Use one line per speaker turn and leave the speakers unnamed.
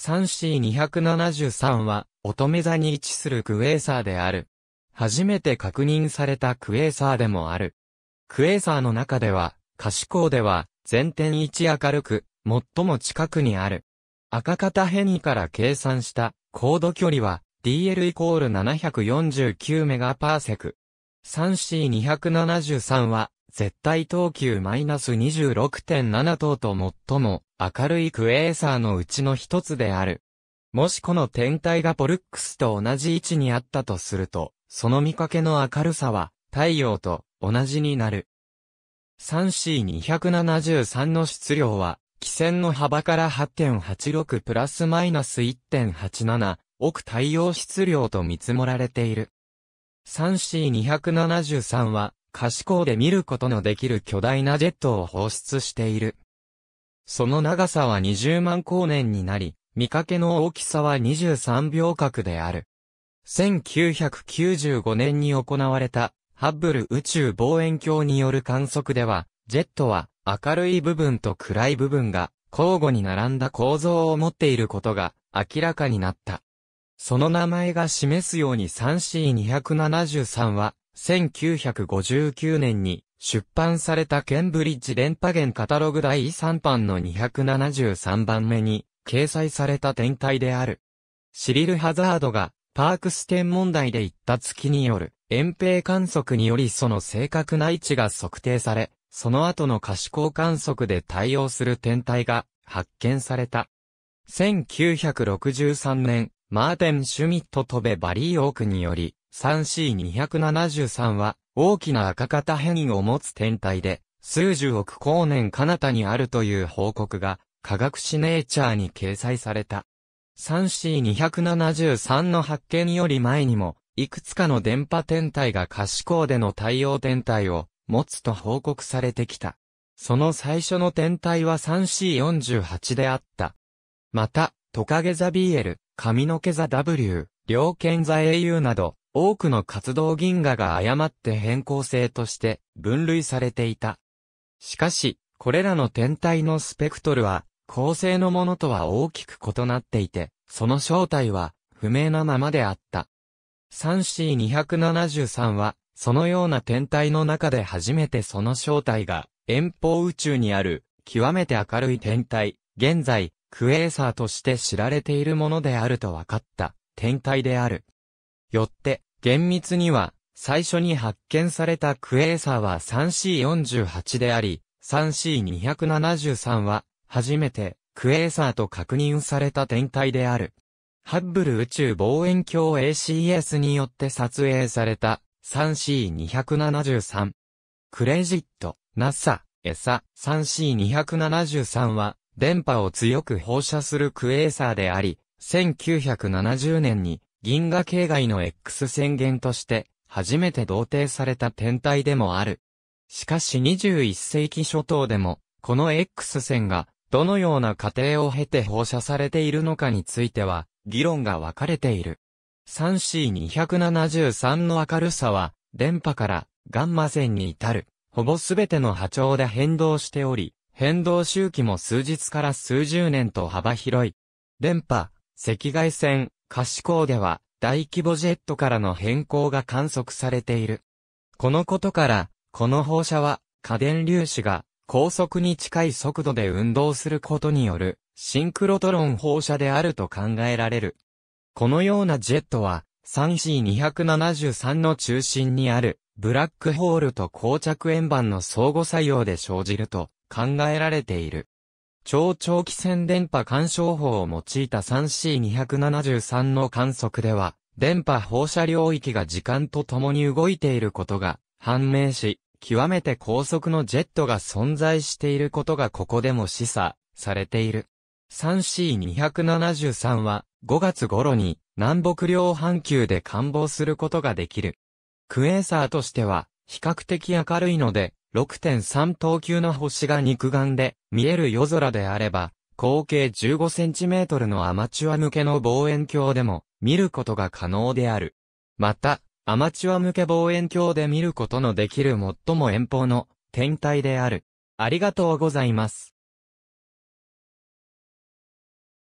3C273 は、乙女座に位置するクエーサーである。初めて確認されたクエーサーでもある。クエーサーの中では、可視光では、全点一明るく、最も近くにある。赤型変異から計算した、高度距離は、DL イコール749メガパーセク。3C273 は、絶対等級マイナス26.7等と最も明るいクエーサーのうちの一つである。もしこの天体がポルックスと同じ位置にあったとすると、その見かけの明るさは太陽と同じになる。3C273 の質量は、気線の幅から8.86プラスマイナス1.87億太陽質量と見積もられている。3C273 は可視光で見ることのできる巨大なジェットを放出している。その長さは20万光年になり、見かけの大きさは23秒角である。1995年に行われた、ハッブル宇宙望遠鏡による観測では、ジェットは明るい部分と暗い部分が交互に並んだ構造を持っていることが明らかになった。その名前が示すように 3C273 は1959年に出版されたケンブリッジ電波源カタログ第3版の273番目に掲載された天体である。シリル・ハザードがパークス天問題で言った月による遠平観測によりその正確な位置が測定され、その後の可視光観測で対応する天体が発見された。1963年、マーテン・シュミット・トベ・バリー・オークにより、3C273 は、大きな赤型変異を持つ天体で、数十億光年彼方にあるという報告が、科学誌ネイチャーに掲載された。3C273 の発見より前にも、いくつかの電波天体が可視光での太陽天体を持つと報告されてきた。その最初の天体は 3C48 であった。また、トカゲザ BL、髪の毛ザ W、両剣ザ AU など、多くの活動銀河が誤って変更性として分類されていた。しかし、これらの天体のスペクトルは、恒星のものとは大きく異なっていて、その正体は不明なままであった。3C273 は、そのような天体の中で初めてその正体が、遠方宇宙にある、極めて明るい天体、現在、クエーサーとして知られているものであると分かった、天体である。よって、厳密には、最初に発見されたクエーサーは 3C48 であり、3C273 は、初めて、クエーサーと確認された天体である。ハッブル宇宙望遠鏡 ACS によって撮影された 3C273。クレジット、NASA、エサ 3C273 は電波を強く放射するクエーサーであり、1970年に銀河系外の X 宣言として、初めて同定された天体でもある。しかし21世紀初頭でも、この X 線が、どのような過程を経て放射されているのかについては、議論が分かれている。3C273 の明るさは、電波からガンマ線に至る、ほぼすべての波長で変動しており、変動周期も数日から数十年と幅広い。電波、赤外線、可視光では、大規模ジェットからの変更が観測されている。このことから、この放射は、過電粒子が高速に近い速度で運動することによる、シンクロトロン放射であると考えられる。このようなジェットは、3C273 の中心にある、ブラックホールと光着円盤の相互作用で生じると考えられている。超長期戦電波干渉法を用いた 3C273 の観測では、電波放射領域が時間とともに動いていることが判明し、極めて高速のジェットが存在していることがここでも示唆されている。3C273 は5月頃に南北両半球で観望することができる。クエーサーとしては比較的明るいので6.3等級の星が肉眼で見える夜空であれば、口径15センチメートルのアマチュア向けの望遠鏡でも見ることが可能である。また、アマチュア向け望遠鏡で見ることのできる最も遠方の天体である。ありがとうございます。